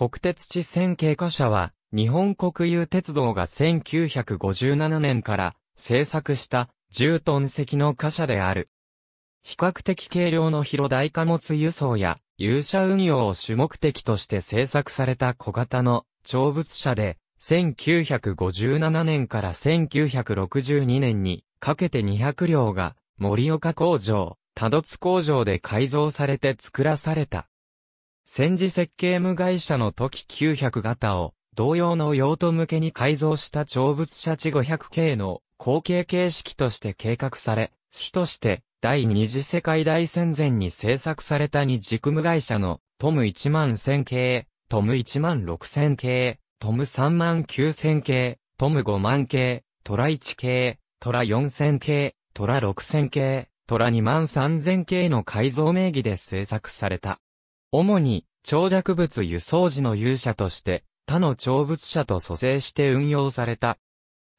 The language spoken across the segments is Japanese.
国鉄地線経過車は、日本国有鉄道が1957年から製作した10トン積の貨車である。比較的軽量の広大貨物輸送や、有車運用を主目的として製作された小型の長物車で、1957年から1962年にかけて200両が森岡工場、多度津工場で改造されて作らされた。戦時設計無害社の時900型を同様の用途向けに改造した長物車地 500K の後継形式として計画され、主として第二次世界大戦前に製作された二軸無害社のトム1万1000系、トム1万6000系、トム3万9000系、トム5万系、トラ1系、トラ4000系、トラ6000系、トラ2万3000系の改造名義で製作された。主に、長尺物輸送時の勇者として、他の長物車と蘇生して運用された。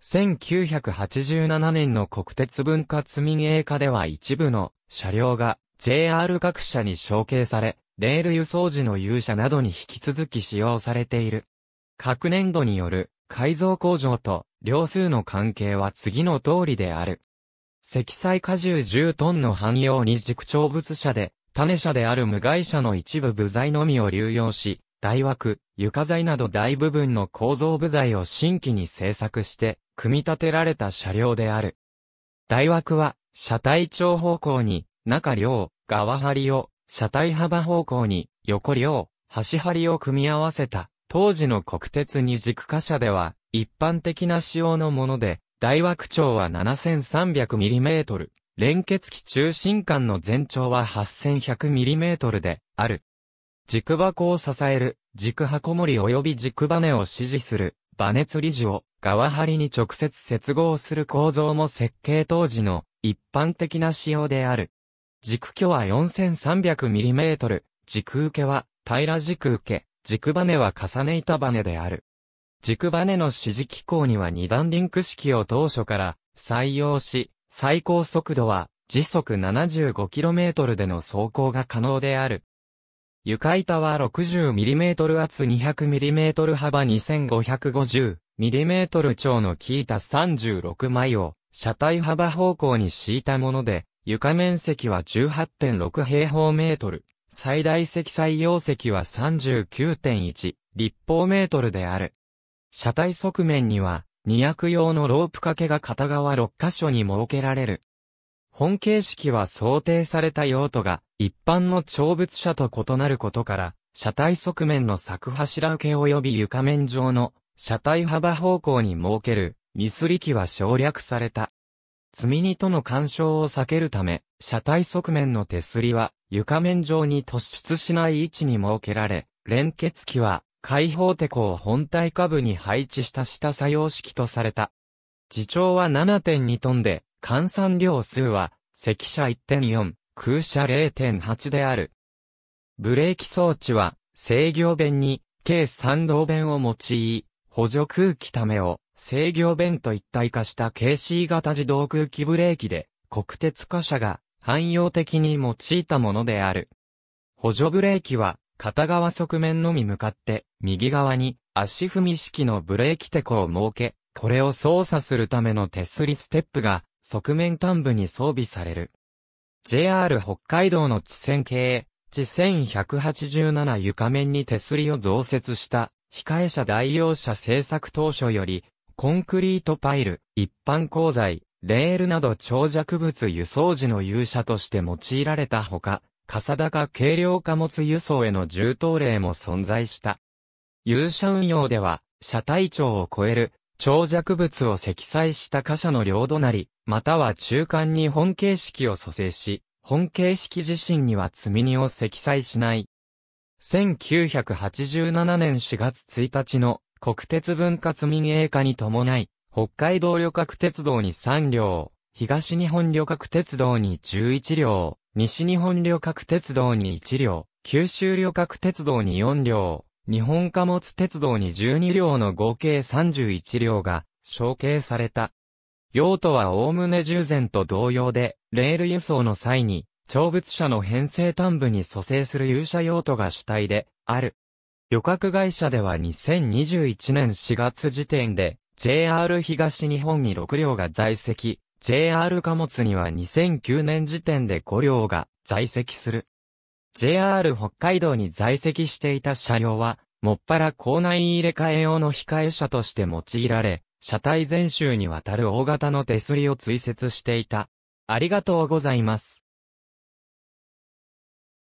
1987年の国鉄文化積民営化では一部の車両が JR 各社に承継され、レール輸送時の勇者などに引き続き使用されている。各年度による改造工場と両数の関係は次の通りである。積載荷重10トンの汎用に軸長物車で種社である無害社の一部部材のみを流用し、大枠、床材など大部分の構造部材を新規に製作して、組み立てられた車両である。大枠は、車体長方向に、中両、側張りを、車体幅方向に、横両、端張りを組み合わせた、当時の国鉄二軸貨車では、一般的な仕様のもので、大枠長は 7300mm、連結器中心間の全長は 8100mm である。軸箱を支える軸箱盛り及び軸バネを支持するバネ釣り時を側張りに直接接合する構造も設計当時の一般的な仕様である。軸距は 4300mm、軸受けは平ら軸受け、軸バネは重ね板バネである。軸バネの支持機構には二段リンク式を当初から採用し、最高速度は時速 75km での走行が可能である。床板は 60mm 厚 200mm 幅 2550mm 長の効いた36枚を車体幅方向に敷いたもので、床面積は18.6平方メートル。最大積載容積は39.1立方メートルである。車体側面には二役用のロープ掛けが片側6箇所に設けられる。本形式は想定された用途が一般の長物車と異なることから、車体側面の柵柱受け及び床面上の車体幅方向に設けるミスリ機は省略された。積み荷との干渉を避けるため、車体側面の手すりは床面上に突出しない位置に設けられ、連結機は開放テコを本体下部に配置した下作用式とされた。自重は7.2トンで、換算量数は、積車1.4、空車0.8である。ブレーキ装置は、制御弁に、計3動弁を用い、補助空気ためを、制御弁と一体化した KC 型自動空気ブレーキで、国鉄貨車が、汎用的に用いたものである。補助ブレーキは、片側側面のみ向かって、右側に足踏み式のブレーキテコを設け、これを操作するための手すりステップが、側面端部に装備される。JR 北海道の地線系、地線187床面に手すりを増設した、控え車代用車製作当初より、コンクリートパイル、一般鋼材、レールなど長尺物輸送時の勇者として用いられたほか、笠高軽量貨物輸送への重当例も存在した。有車運用では、車体長を超える長弱物を積載した貨車の両隣、または中間に本形式を蘇生し、本形式自身には積み荷を積載しない。1987年4月1日の国鉄分割民営化に伴い、北海道旅客鉄道に3両、東日本旅客鉄道に11両、西日本旅客鉄道に1両、九州旅客鉄道に4両、日本貨物鉄道に12両の合計31両が承継された。用途はおおむね従前と同様で、レール輸送の際に、長物車の編成端部に蘇生する有車用途が主体である。旅客会社では2021年4月時点で、JR 東日本に6両が在籍、JR 貨物には2009年時点で5両が在籍する。JR 北海道に在籍していた車両は、もっぱら校内入れ替え用の控え車として用いられ、車体全周にわたる大型の手すりを追設していた。ありがとうございます。